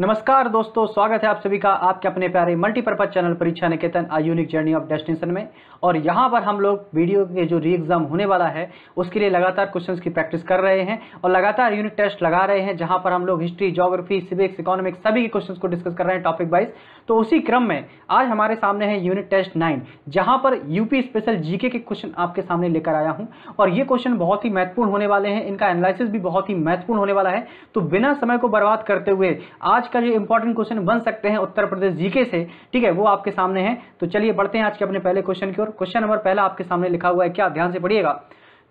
नमस्कार दोस्तों स्वागत है आप सभी का आपके अपने प्यारे multipurpose channel Pariksha Niketan a unique journey of destination में और यहाँ पर हम लोग वीडियो के जो री एग्जाम होने वाला है उसके लिए लगातार क्वेश्चंस की प्रैक्टिस कर रहे हैं और लगातार यूनिट टेस्ट लगा रहे हैं जहाँ पर हम लोग हिस्ट्री जोग्राफी सिविक्स इकोनॉमिक्स सभी के क्वेश्चन को डिस्कस कर रहे हैं टॉपिक वाइज तो उसी क्रम में आज हमारे सामने है यूनिट टेस्ट नाइन जहाँ पर यूपी स्पेशल जी के क्वेश्चन आपके सामने लेकर आया हूँ और ये क्वेश्चन बहुत ही महत्वपूर्ण होने वाले हैं इनका एनालिसिस भी बहुत ही महत्वपूर्ण होने वाला है तो बिना समय को बर्बाद करते हुए आज आज का जो इंपॉर्टेंट क्वेश्चन बन सकते हैं उत्तर प्रदेश जीके से ठीक है वो आपके सामने है तो चलिए बढ़ते हैं आज के अपने पहले क्वेश्चन की ओर क्वेश्चन नंबर पहला आपके सामने लिखा हुआ है क्या ध्यान से पढ़िएगा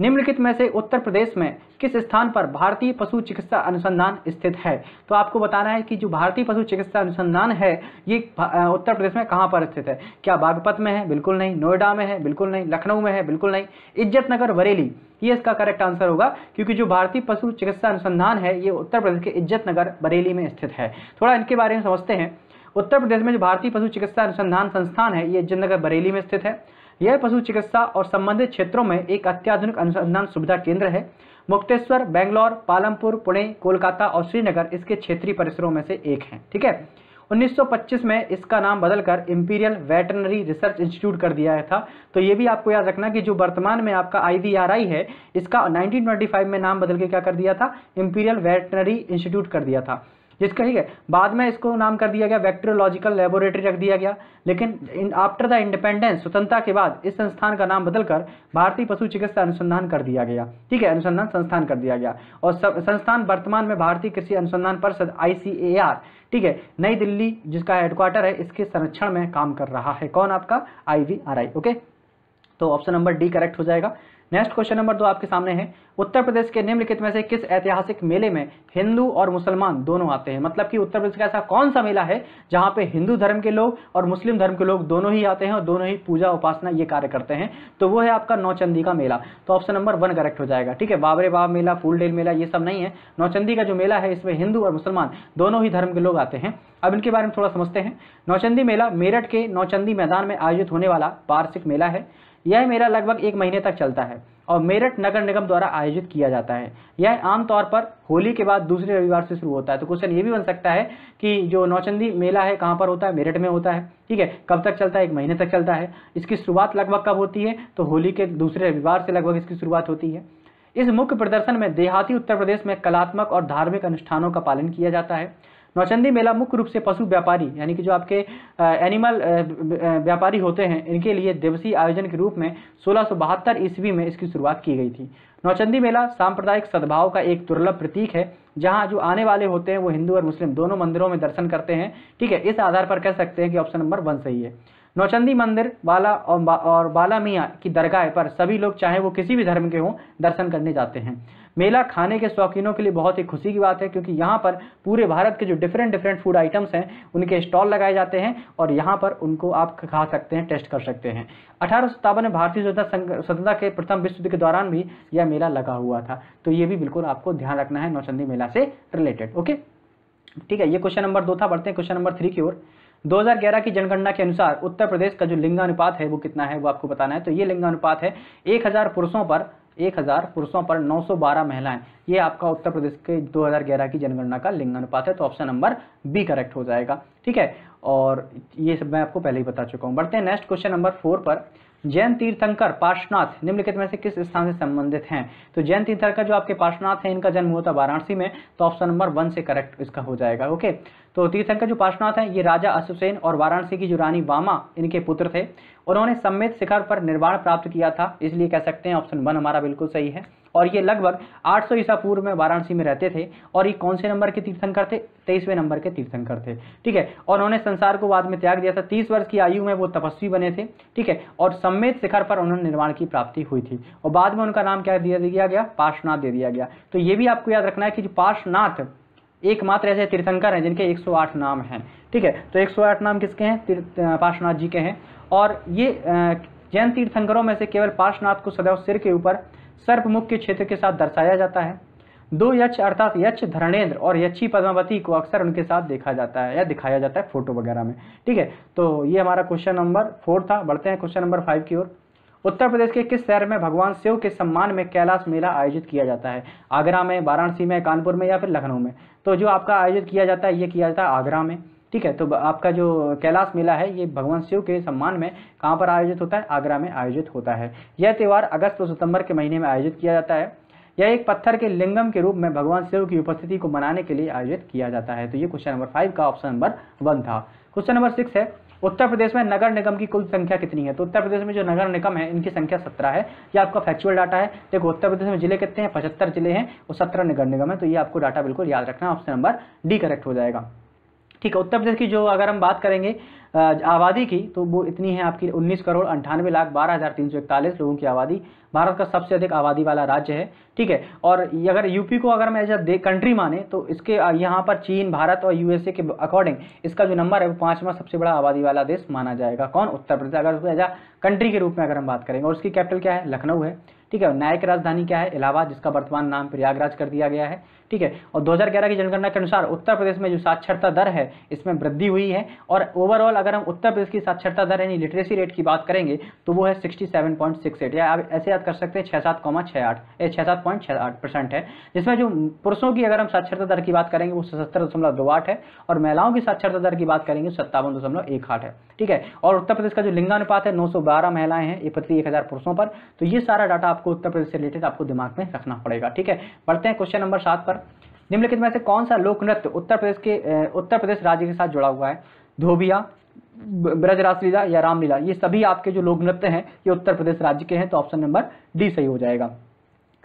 निम्नलिखित में से उत्तर प्रदेश में किस स्थान पर भारतीय पशु चिकित्सा अनुसंधान स्थित है तो आपको बताना है कि जो भारतीय पशु चिकित्सा अनुसंधान है ये उत्तर प्रदेश में कहाँ पर स्थित है क्या बागपत में है बिल्कुल नहीं नोएडा में है बिल्कुल नहीं लखनऊ में है बिल्कुल नहीं इज्जत नगर बरेली ये इसका करेक्ट आंसर होगा क्योंकि जो भारतीय पशु चिकित्सा अनुसंधान है ये उत्तर प्रदेश के इज्जत नगर बरेली में स्थित है थोड़ा इनके बारे में समझते हैं उत्तर प्रदेश में जो भारतीय पशु चिकित्सा अनुसंधान संस्थान है ये इज्जत नगर बरेली में स्थित है यह पशु चिकित्सा और संबंधित क्षेत्रों में एक अत्याधुनिक अनुसंधान सुविधा केंद्र है मुक्तेश्वर बेंगलोर पालमपुर पुणे कोलकाता और श्रीनगर इसके क्षेत्रीय परिसरों में से एक है ठीक है 1925 में इसका नाम बदलकर इंपीरियल वेटनरी रिसर्च इंस्टीट्यूट कर दिया था तो ये भी आपको याद रखना कि जो वर्तमान में आपका आई है इसका 1925 में नाम बदल के क्या कर दिया था इंपीरियल वेटनरी इंस्टीट्यूट कर दिया था जिसका ठीक है बाद में इसको नाम कर दिया गया वैक्ट्रोलॉजिकल लेबोरेटरी रख दिया गया लेकिन आफ्टर द इंडिपेंडेंस स्वतंत्रता के बाद इस संस्थान का नाम बदलकर भारतीय पशु चिकित्सा अनुसंधान कर दिया गया ठीक है अनुसंधान संस्थान कर दिया गया और संस्थान वर्तमान में भारतीय कृषि अनुसंधान परिषद आई ठीक है नई दिल्ली जिसका हेडक्वार्टर है इसके संरक्षण में काम कर रहा है कौन आपका आई ओके तो ऑप्शन नंबर डी करेक्ट हो जाएगा नेक्स्ट क्वेश्चन नंबर दो आपके सामने है उत्तर प्रदेश के निम्नलिखित में से किस ऐतिहासिक मेले में हिंदू और मुसलमान दोनों आते हैं मतलब कि उत्तर प्रदेश का ऐसा कौन सा मेला है जहाँ पे हिंदू धर्म के लोग और मुस्लिम धर्म के लोग दोनों ही आते हैं और दोनों ही पूजा उपासना ये कार्य करते हैं तो वो है आपका नौचंदी का मेला तो ऑप्शन नंबर वन करेक्ट हो जाएगा ठीक है बाबरे बाब मेला फूलडेल मेला ये सब नहीं है नौचंदी का जो मेला है इसमें हिंदू और मुसलमान दोनों ही धर्म के लोग आते हैं अब इनके बारे में थोड़ा समझते हैं नौचंदी मेला मेरठ के नौचंदी मैदान में आयोजित होने वाला वार्षिक मेला है यह मेला लगभग एक महीने तक चलता है और मेरठ नगर निगम द्वारा आयोजित किया जाता है यह आमतौर पर होली के बाद दूसरे रविवार से शुरू होता है तो क्वेश्चन ये भी बन सकता है कि जो नौचंदी मेला है कहाँ पर होता है मेरठ में होता है ठीक है कब तक चलता है एक महीने तक चलता है इसकी शुरुआत लगभग कब होती है तो होली के दूसरे रविवार से लगभग इसकी शुरुआत होती है इस मुख्य प्रदर्शन में देहाती उत्तर प्रदेश में कलात्मक और धार्मिक अनुष्ठानों का पालन किया जाता है नौचंदी मेला मुख्य रूप से पशु व्यापारी यानी कि जो आपके एनिमल व्यापारी होते हैं इनके लिए दिवसीय आयोजन के रूप में सोलह ईस्वी में इसकी शुरुआत की गई थी नौचंदी मेला सांप्रदायिक सद्भाव का एक दुर्लभ प्रतीक है जहां जो आने वाले होते हैं वो हिंदू और मुस्लिम दोनों मंदिरों में दर्शन करते हैं ठीक है इस आधार पर कह सकते हैं कि ऑप्शन नंबर वन सही है नौचंदी मंदिर बाला और, और बाला मियाँ की दरगाह पर सभी लोग चाहे वो किसी भी धर्म के हों दर्शन करने जाते हैं मेला खाने के शौकीनों के लिए बहुत ही खुशी की बात है क्योंकि यहाँ पर पूरे भारत के जो डिफरेंट डिफरेंट फूड आइटम्स हैं उनके स्टॉल लगाए जाते हैं और यहाँ पर उनको आप खा सकते हैं टेस्ट कर सकते हैं अठारह में भारतीय स्वतंत्रता के प्रथम विश्व युद्ध के दौरान भी यह मेला लगा हुआ था तो ये भी बिल्कुल आपको ध्यान रखना है नौचंदी मेला से रिलेटेड ओके ठीक है ये क्वेश्चन नंबर दो था बढ़ते हैं क्वेश्चन नंबर थ्री की ओर 2011 की जनगणना के अनुसार उत्तर प्रदेश का जो लिंगानुपात है वो कितना है वो आपको बताना है तो ये लिंगानुपात है 1000 पुरुषों पर 1000 पुरुषों पर 912 महिलाएं ये आपका उत्तर प्रदेश के 2011 की जनगणना का लिंग अनुपात है तो ऑप्शन नंबर बी करेक्ट हो जाएगा ठीक है और ये सब मैं आपको पहले ही बता चुका हूँ बढ़ते हैं नेक्स्ट क्वेश्चन नंबर फोर पर जैन तीर्थंकर पार्शनाथ निम्नलिखित में से किस स्थान से संबंधित हैं तो जैन तीर्थंकर जो आपके पार्शनाथ हैं इनका जन्म हुआ था वाराणसी में तो ऑप्शन नंबर वन से करेक्ट इसका हो जाएगा ओके तो तीर्थंकर जो पार्शनाथ हैं ये राजा अशुसेन और वाराणसी की जो रानी वामा इनके पुत्र थे उन्होंने सम्मेत शिखर पर निर्वाण प्राप्त किया था इसलिए कह सकते हैं ऑप्शन वन हमारा बिल्कुल सही है और ये लगभग 800 ईसा पूर्व में वाराणसी में रहते थे और ये कौन से नंबर के तीर्थंकर थे तेईसवें नंबर के तीर्थंकर थे ठीक है और उन्होंने संसार को बाद में त्याग दिया था तीस वर्ष की आयु में वो तपस्वी बने थे ठीक है और सम्मेद शिखर पर उन्होंने निर्माण की प्राप्ति हुई थी और बाद में उनका नाम क्या दिया दिया गया पार्श्वनाथ दे दिया गया तो ये भी आपको याद रखना है कि जो पार्श्वनाथ एकमात्र ऐसे तीर्थंकर हैं जिनके 108 नाम हैं ठीक है तो 108 नाम किसके हैं पार्श्वनाथ जी के हैं और ये जैन तीर्थंकरों में से केवल पार्श्वनाथ को सदैव सिर के ऊपर सर्प मुख्य के क्षेत्र के साथ दर्शाया जाता है दो यक्ष अर्थात यक्ष धरणेंद्र और यक्षी पद्मावती को अक्सर उनके साथ देखा जाता है या दिखाया जाता है फोटो वगैरह में ठीक है तो ये हमारा क्वेश्चन नंबर फोर था बढ़ते हैं क्वेश्चन नंबर फाइव की ओर उत्तर प्रदेश के किस शहर में भगवान शिव के सम्मान में कैलाश मेला आयोजित किया जाता है आगरा में वाराणसी में कानपुर में या फिर लखनऊ में तो जो आपका आयोजित किया जाता है ये किया जाता है आगरा में ठीक है तो आपका जो कैलाश मेला है ये भगवान शिव के सम्मान में कहाँ पर आयोजित होता है आगरा में आयोजित होता है यह त्यौहार अगस्त और सितंबर के महीने में आयोजित किया जाता है यह एक पत्थर के लिंगम के रूप में भगवान शिव की उपस्थिति को मनाने के लिए आयोजित किया जाता है तो ये क्वेश्चन नंबर फाइव का ऑप्शन नंबर वन था क्वेश्चन नंबर सिक्स है उत्तर प्रदेश में नगर निगम की कुल संख्या कितनी है तो उत्तर प्रदेश में जो नगर निगम है इनकी संख्या सत्रह है ये आपका फैक्चुअल डाटा है देखो उत्तर प्रदेश में जिले कितने हैं पचहत्तर जिले हैं और सत्रह नगर निगम है तो ये आपको डाटा बिल्कुल याद रखना ऑप्शन नंबर डी करेक्ट हो जाएगा ठीक है उत्तर प्रदेश की जो अगर हम बात करेंगे आबादी की तो वो इतनी है आपकी उन्नीस करोड़ अंठानवे लाख बारह हज़ार तीन सौ इकतालीस लोगों की आबादी भारत का सबसे अधिक आबादी वाला राज्य है ठीक है और अगर यूपी को अगर मैं एज अ कंट्री माने तो इसके यहाँ पर चीन भारत और यूएसए के अकॉर्डिंग इसका जो नंबर है वो पाँचवा सबसे बड़ा आबादी वाला देश माना जाएगा कौन उत्तर प्रदेश अगर उसको एज अ कंट्री के रूप में अगर हम बात करेंगे और उसकी कैपिटल क्या है लखनऊ है ठीक है न्यायिक राजधानी क्या है इलाहाबाद जिसका वर्तमान नाम प्रयागराज कर दिया गया है ठीक है और 2011 की जनगणना के अनुसार उत्तर प्रदेश में जो साक्षरता दर है इसमें वृद्धि हुई है और ओवरऑल अगर हम उत्तर प्रदेश की साक्षरता दर यानी लिटरेसी रेट की बात करेंगे तो वो है sixty seven point six eight या आप ऐसे याद कर सकते हैं छः सात कॉमा छः आठ या छः सात पॉइंट छः आठ परसेंट है जिसमें जो पुरुषों की अगर हम साक्षरता दर की बात करेंगे वो सतर दशमलव दो आठ है और महिलाओं की साक्षरता दर की बात करेंगे सत्तावन दशमलव एक आठ है ठीक है और उत्तर प्रदेश का जो लिंगानुपात है नौ सौ बारह महिलाएं हैं प्रति एक हज़ार पुरुषों पर तो ये सारा डाटा आपको उत्तर प्रदेश से रिलेटेड आपको दिमाग में रखना पड़ेगा ठीक है बढ़ते हैं क्वेश्चन नंबर सात पर निम्नलिखित में से कौन सा लोक नृत्य उत्तर प्रदेश के उत्तर प्रदेश राज्य के साथ जुड़ा हुआ है धोबिया ब्रज रासलीला या रामलीला ये सभी आपके जो लोक नृत्य हैं ये उत्तर प्रदेश राज्य के हैं तो ऑप्शन नंबर डी सही हो जाएगा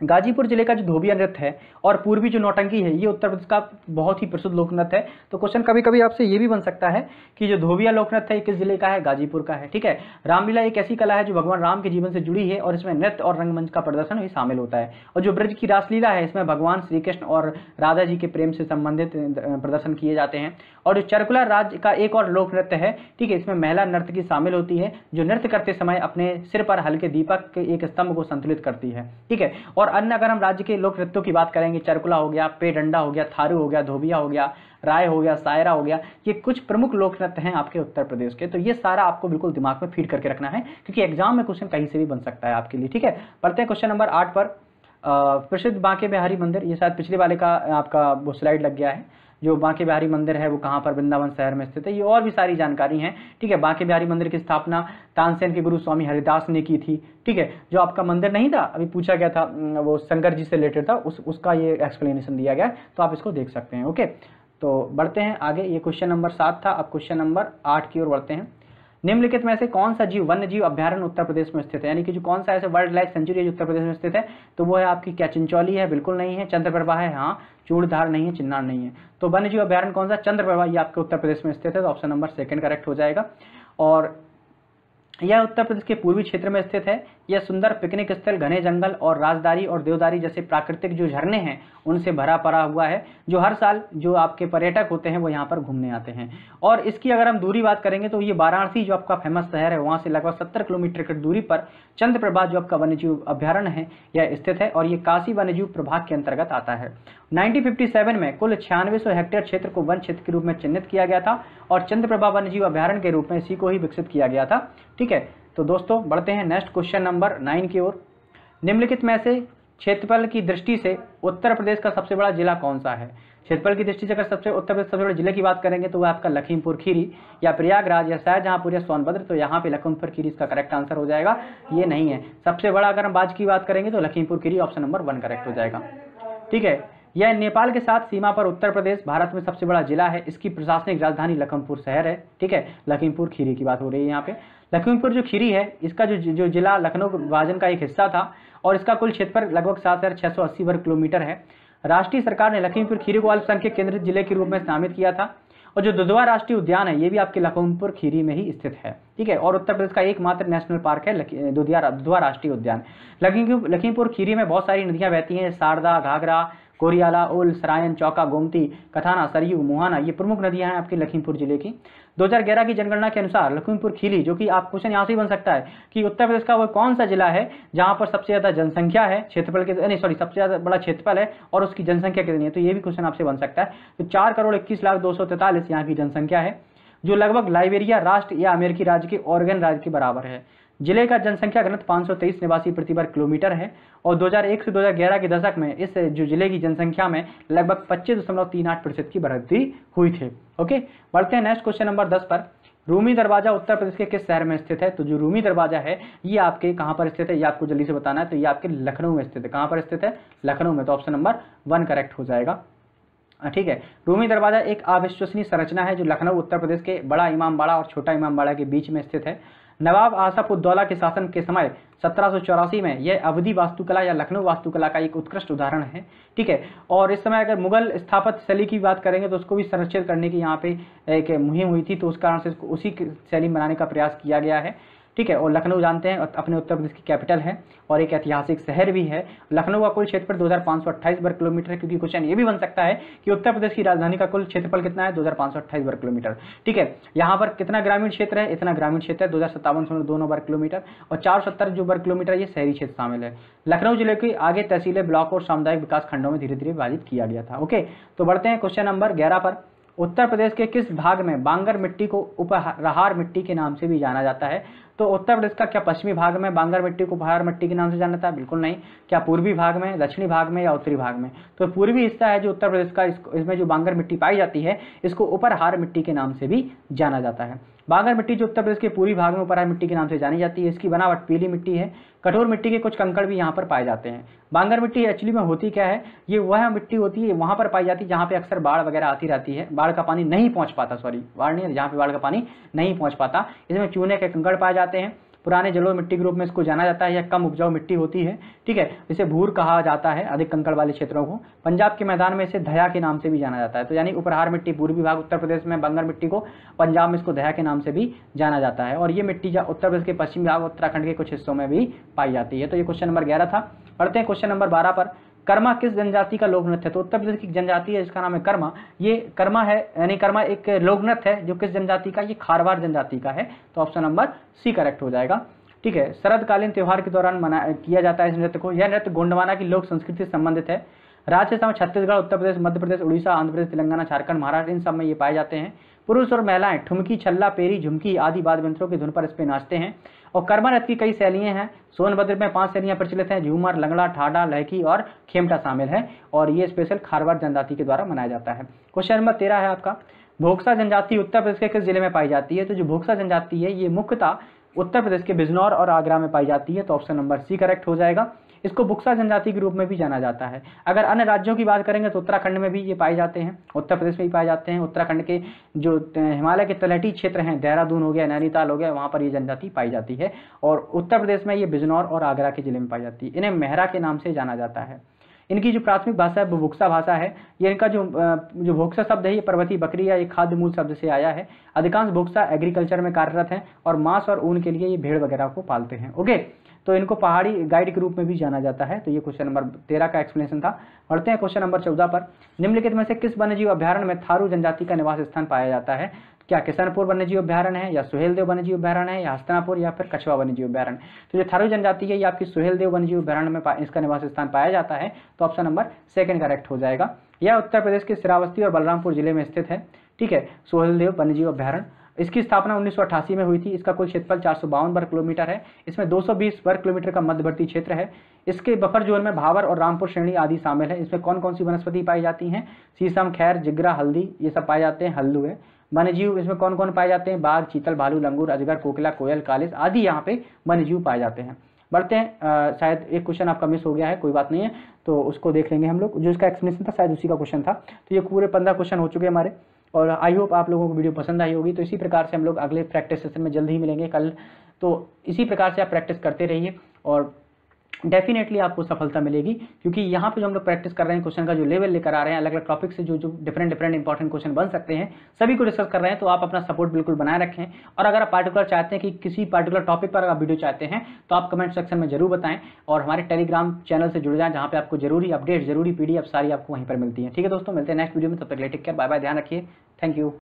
गाजीपुर जिले का जो धोबिया नृत्य है और पूर्वी जो नौटंकी है ये उत्तर प्रदेश का बहुत ही प्रसिद्ध लोकनृत्य है तो क्वेश्चन कभी कभी आपसे ये भी बन सकता है कि जो धोबिया नृत्य है किस जिले का है गाजीपुर का है ठीक है रामलीला एक ऐसी कला है जो भगवान राम के जीवन से जुड़ी है और इसमें नृत्य और रंगमंच का प्रदर्शन भी शामिल होता है और जो ब्रज की रासलीला है इसमें भगवान श्री कृष्ण और राधा जी के प्रेम से संबंधित प्रदर्शन किए जाते हैं और जो चरकुला राज्य का एक और लोक नृत्य है ठीक है इसमें महिला नृत्य की शामिल होती है जो नृत्य करते समय अपने सिर पर हल्के दीपक के एक स्तंभ को संतुलित करती है ठीक है और अन्य अगर हम राज्य के लोक नृत्यों की बात करेंगे चरकुला हो गया पे डंडा हो गया थारू हो गया धोबिया हो गया राय हो गया सायरा हो गया ये कुछ प्रमुख लोक नृत्य हैं आपके उत्तर प्रदेश के तो ये सारा आपको बिल्कुल दिमाग में फीड करके रखना है क्योंकि एग्जाम में क्वेश्चन कहीं से भी बन सकता है आपके लिए ठीक है पढ़ते हैं क्वेश्चन नंबर आठ पर प्रसिद्ध बांके बिहारी मंदिर ये शायद पिछले वाले का आपका वो स्लाइड लग गया है जो बांके बिहारी मंदिर है वो कहाँ पर वृंदावन शहर में स्थित है ये और भी सारी जानकारी है ठीक है बांके बिहारी मंदिर की स्थापना तानसेन के गुरु स्वामी हरिदास ने की थी ठीक है जो आपका मंदिर नहीं था अभी पूछा गया था वो शंकर जी से रिलेटेड था उस उसका ये एक्सप्लेनेशन दिया गया तो आप इसको देख सकते हैं ओके तो बढ़ते हैं आगे ये क्वेश्चन नंबर सात था अब क्वेश्चन नंबर आठ की ओर बढ़ते हैं निम्नलिखित में से कौन सा जीव वन्य जीव अभ्यारण उत्तर प्रदेश में स्थित है यानी कि जो कौन सा ऐसे wildlife sanctuary Uttar Pradesh में स्थित है तो वो है आपकी क्या चिंचौली है बिल्कुल नहीं है चंद्रप्रभा है हाँ चूड़धार नहीं है चिन्नार नहीं है तो वन्य जीव अभ्यारण कौन सा चंद्रप्रभा ये आपके उत्तर प्रदेश में स्थित है तो ऑप्शन नंबर सेकंड करेक्ट हो जाएगा और यह उत्तर प्रदेश के पूर्वी क्षेत्र में स्थित है यह सुंदर पिकनिक स्थल घने जंगल और राजदारी और देवदारी जैसे प्राकृतिक जो झरने हैं उनसे भरा पड़ा हुआ है जो हर साल जो आपके पर्यटक होते हैं वो यहाँ पर घूमने आते हैं और इसकी अगर हम दूरी बात करेंगे तो ये वाराणसी जो आपका फेमस शहर है वहाँ से लगभग सत्तर किलोमीटर की दूरी पर चंद्र जो आपका वन्यजीव अभ्यारण्य है यह स्थित है और ये काशी वन्यजीव प्रभाग के अंतर्गत आता है 1957 में कुल छियानवे हेक्टेयर क्षेत्र को वन क्षेत्र के रूप में चिन्हित किया गया था और चंद्रप्रभा वन्यजीव अभ्यारण के रूप में इसी को ही विकसित किया गया था ठीक है तो दोस्तों बढ़ते हैं नेक्स्ट क्वेश्चन नंबर नाइन की ओर निम्नलिखित में से क्षेत्रफल की दृष्टि से उत्तर प्रदेश का सबसे बड़ा जिला कौन सा है क्षेत्रफल की दृष्टि से अगर सबसे उत्तर प्रदेश सबसे बड़े जिले की बात करेंगे तो वह आपका लखीमपुर खीरी या प्रयागराज या शाहजहांपुर या सोनभद्र तो यहाँ पे लखीमपुर खीरी इसका करेक्ट आंसर हो जाएगा ये नहीं है सबसे बड़ा अगर हम बाज की बात करेंगे तो Lakhimpur Kheri option number one correct हो जाएगा ठीक है यह नेपाल के साथ सीमा पर उत्तर प्रदेश भारत में सबसे बड़ा जिला है इसकी प्रशासनिक राजधानी लखीमपुर शहर है ठीक है लखीमपुर खीरी की बात हो रही है यहाँ पे लखीमपुर जो खीरी है इसका जो जो जिला लखनऊ विभाजन का एक हिस्सा था और इसका कुल क्षेत्र लगभग सात हज़ार छः सौ अस्सी वर्ग किलोमीटर है राष्ट्रीय सरकार ने लखीमपुर खीरी को अल्पसंख्यक केंद्रित जिले के रूप में नामित किया था और जो दुधवा राष्ट्रीय उद्यान है ये भी आपके लखीमपुर खीरी में ही स्थित है ठीक है और उत्तर प्रदेश का एकमात्र नेशनल पार्क है दुधिया दुधवा राष्ट्रीय उद्यान लखीमपुर लखीमपुर खीरी में बहुत सारी नदियाँ बहती हैं शारदा घाघरा कोरियाला ओल सरायन चौका गोमती कथाना सरयू मुहाना ये प्रमुख नदियां हैं आपके लखीमपुर जिले की 2011 की जनगणना के अनुसार लखीमपुर खीली जो कि आप क्वेश्चन यहाँ से बन सकता है कि उत्तर प्रदेश का वो कौन सा जिला है जहाँ पर सबसे ज़्यादा जनसंख्या है क्षेत्रफल के नहीं सॉरी सबसे ज़्यादा बड़ा क्षेत्रफल है और उसकी जनसंख्या कितनी है तो ये भी क्वेश्चन आपसे बन सकता है तो चार करोड़ इक्कीस लाख दो सौ तैंतालीस यहाँ की जनसंख्या है जो लगभग लाइबेरिया राष्ट्र या अमेरिकी राज्य के ऑर्गन राज्य के बराबर है जिले का जनसंख्या घनत्व पाँच सौ तेईस निवासी प्रति वर्ग किलोमीटर है और 2001 से 2011 के दशक में इस जो जिले की जनसंख्या में लगभग पच्चीस दशमलव तीन आठ प्रतिशत की बढ़ोतरी हुई थी ओके बढ़ते हैं नेक्स्ट क्वेश्चन नंबर दस पर रूमी दरवाजा उत्तर प्रदेश के किस शहर में स्थित है तो जो रूमी दरवाजा है ये आपके कहाँ पर स्थित है ये आपको जल्दी से बताना है तो ये आपके लखनऊ में स्थित है कहाँ पर स्थित है लखनऊ में तो ऑप्शन नंबर वन करेक्ट हो जाएगा ठीक है रूमी दरवाजा एक अविश्वसनीय संरचना है जो लखनऊ उत्तर प्रदेश के बड़ा इमाम बाड़ा और छोटा इमाम बाड़ा के बीच में स्थित है नवाब आसफ उद्दौला के शासन के समय सत्रह में यह अवधि वास्तुकला या लखनऊ वास्तुकला का एक उत्कृष्ट उदाहरण है ठीक है और इस समय अगर मुगल स्थापत शैली की बात करेंगे तो उसको भी संरक्षित करने की यहाँ पे एक मुहिम हुई थी तो उस कारण से उसी शैली बनाने का प्रयास किया गया है ठीक है और लखनऊ जानते हैं अपने उत्तर प्रदेश की कैपिटल है और एक ऐतिहासिक शहर भी है लखनऊ का कुल क्षेत्रफल दो वर्ग किलोमीटर है क्योंकि क्वेश्चन ये भी बन सकता है कि उत्तर प्रदेश की राजधानी का कुल क्षेत्रफल कितना है दो वर्ग किलोमीटर ठीक है यहाँ पर कितना ग्रामीण क्षेत्र है इतना ग्रामीण क्षेत्र है दो वर्ग किलोमीटर और चार जो वर्ग किलोमीटर ये शहरी क्षेत्र शामिल है लखनऊ जिले के आगे तहसीलें ब्लॉक और सामुदायिक विकास खंडों में धीरे धीरे विभाजित किया गया था ओके तो बढ़ते हैं क्वेश्चन नंबर ग्यारह पर उत्तर प्रदेश के किस भाग में बांगर मिट्टी को उपहार मिट्टी के नाम से भी जाना जाता है तो उत्तर प्रदेश का क्या पश्चिमी भाग में बांगर मिट्टी को उपहार मिट्टी के नाम से जाना जाता है बिल्कुल नहीं क्या पूर्वी भाग में दक्षिणी भाग में या उत्तरी भाग में तो पूर्वी हिस्सा है जो उत्तर प्रदेश का इसमें जो बांगर मिट्टी पाई जाती है इसको उपहार मिट्टी के नाम से भी जाना जाता है बांगर मिट्टी जो उत्तर प्रदेश के पूरी भाग में है मिट्टी के नाम से जानी जाती है इसकी बनावट पीली मिट्टी है कठोर मिट्टी के कुछ कंकड़ भी यहाँ पर पाए जाते हैं बांगर मिट्टी एक्चुअली में होती क्या है ये वह मिट्टी होती है वहाँ पर पाई जाती है जहाँ पे अक्सर बाढ़ वगैरह आती रहती है बाढ़ का पानी नहीं पहुँच पाता सॉरी बाढ़ नहीं जहाँ पे बाढ़ का पानी नहीं पहुँच पाता इसमें चूने के कंकड़ पाए जाते हैं पुराने जलोढ़ मिट्टी के रूप में इसको जाना जाता है या कम उपजाऊ मिट्टी होती है ठीक है इसे भूर कहा जाता है अधिक कंकड़ वाले क्षेत्रों को पंजाब के मैदान में इसे धया के नाम से भी जाना जाता है तो यानी उपरहार मिट्टी पूर्वी भाग उत्तर प्रदेश में बंगर मिट्टी को पंजाब में इसको धया के नाम से भी जाना जाता है और ये मिट्टी उत्तर प्रदेश के पश्चिम भाग उत्तराखंड के कुछ हिस्सों में भी पाई जाती है तो ये क्वेश्चन नंबर ग्यारह था पढ़ते हैं क्वेश्चन नंबर बारह पर कर्मा किस जनजाति का नृत्य है तो उत्तर प्रदेश की जनजाति है जिसका नाम है कर्मा ये कर्मा है यानी कर्मा एक नृत्य है जो किस जनजाति का ये खारवार जनजाति का है तो ऑप्शन नंबर सी करेक्ट हो जाएगा ठीक है शरदकालीन त्यौहार के दौरान मना किया जाता है इस नृत्य को यह नृत्य गोंडवाना की लोक संस्कृति से संबंधित है राज्य समय छत्तीसगढ़ उत्तर प्रदेश मध्य प्रदेश उड़ीसा आंध्र प्रदेश तेलंगाना झारखंड महाराष्ट्र इन सब में ये पाए जाते हैं पुरुष और महिलाएं ठुमकी छल्ला पेरी झुमकी आदि वाद्य यंत्रों की धुन पर इस पे नाचते हैं और कर्मा रथ की कई शैलियाँ हैं सोनभद्र में पांच शैलियाँ प्रचलित हैं झूमर लंगड़ा ठाडा लहकी और खेमटा शामिल है और ये स्पेशल खारवाड़ जनजाति के द्वारा मनाया जाता है क्वेश्चन नंबर तेरह है आपका भोक्सा जनजाति उत्तर प्रदेश के किस जिले में पाई जाती है तो जो भोक्सा जनजाति है ये मुख्यतः उत्तर प्रदेश के बिजनौर और आगरा में पाई जाती है तो ऑप्शन नंबर सी करेक्ट हो जाएगा इसको बुक्सा जनजाति के रूप में भी जाना जाता है अगर अन्य राज्यों की बात करेंगे तो उत्तराखंड में भी ये पाए जाते हैं उत्तर प्रदेश में भी पाए जाते हैं उत्तराखंड के जो हिमालय के तलहटी क्षेत्र हैं देहरादून हो गया नैनीताल हो गया वहाँ पर ये जनजाति पाई जाती है और उत्तर प्रदेश में ये बिजनौर और आगरा के जिले में पाई जाती है इन्हें मेहरा के नाम से जाना जाता है इनकी जो प्राथमिक भाषा है वो भुक्सा भाषा है ये इनका जो जो भोक्सा शब्द है ये पर्वती बकरी या ये खाद्य मूल शब्द से आया है अधिकांश भोक्सा एग्रीकल्चर में कार्यरत हैं और मांस और ऊन के लिए ये भेड़ वगैरह को पालते हैं ओके तो इनको पहाड़ी गाइड के रूप में भी जाना जाता है तो ये क्वेश्चन नंबर तेरह का एक्सप्लेनेशन था बढ़ते हैं क्वेश्चन नंबर चौदह पर निम्नलिखित में से किस वन्यजीव अभ्यारण में थारू जनजाति का निवास स्थान पाया जाता है क्या किशनपुर वन्यजीव अभ्यारण है या सुहेलदेव वन्यजीव अभ्यारण है या हस्तनापुर या फिर कछवा वन्यजीव अभ्यारण तो जो थारू जनजाति है ये आपकी सुहेलदेव वन्यजीव अभ्यारण्य में इसका निवास स्थान पाया जाता है तो ऑप्शन नंबर सेकंड करेक्ट हो जाएगा यह उत्तर प्रदेश के श्रावस्ती और बलरामपुर जिले में स्थित है ठीक है सोहेलदेव वन्यजीव अभ्यारण्य इसकी स्थापना 1988 में हुई थी इसका कुल क्षेत्रफल चार वर्ग किलोमीटर है इसमें 220 वर्ग किलोमीटर का मध्यवर्ती क्षेत्र है इसके बफर जोन में भावर और रामपुर श्रेणी आदि शामिल है इसमें कौन कौन सी वनस्पति पाई जाती हैं सीसम खैर जिगरा हल्दी ये सब पाए जाते हैं हल्लु है वन्यजीव इसमें कौन कौन पाए जाते हैं बाघ चीतल भालू लंगूर अजगर कोकिला कोयल कालिस आदि यहाँ पे वन्यजीव पाए जाते हैं बढ़ते हैं शायद एक क्वेश्चन आपका मिस हो गया है कोई बात नहीं है तो उसको देख लेंगे हम लोग जो इसका एक्सप्लेनेशन था शायद उसी का क्वेश्चन था तो ये पूरे पंद्रह क्वेश्चन हो चुके हमारे और आई होप आप लोगों को वीडियो पसंद आई होगी तो इसी प्रकार से हम लोग अगले प्रैक्टिस सेशन में जल्द ही मिलेंगे कल तो इसी प्रकार से आप प्रैक्टिस करते रहिए और डेफिनेटली आपको सफलता मिलेगी क्योंकि यहाँ पे जो हम लोग प्रैक्टिस कर रहे हैं क्वेश्चन का जो लेवल लेकर आ रहे हैं अलग अलग टॉपिक से जो जो डिफरेंट डिफरेंट इंपॉर्टेंट क्वेश्चन बन सकते हैं सभी को डिस्कस कर रहे हैं तो आप अपना सपोर्ट बिल्कुल बनाए रखें और अगर आप पार्टिकुलर चाहते हैं कि किसी पार्टिकुलर टॉपिक पर आप वीडियो चाहते हैं तो आप कमेंट सेक्शन में जरूर बताएं और हमारे टेलीग्राम चैनल से जुड़ जाए जहाँ पर आपको जरूरी अपडेट जरूरी पी सारी आपको वहीं पर मिलती है ठीक है दोस्तों मिलते हैं नेक्स्ट वीडियो में तब तक लेटिक केयर बाय बाय ध्यान रखिए थैंक यू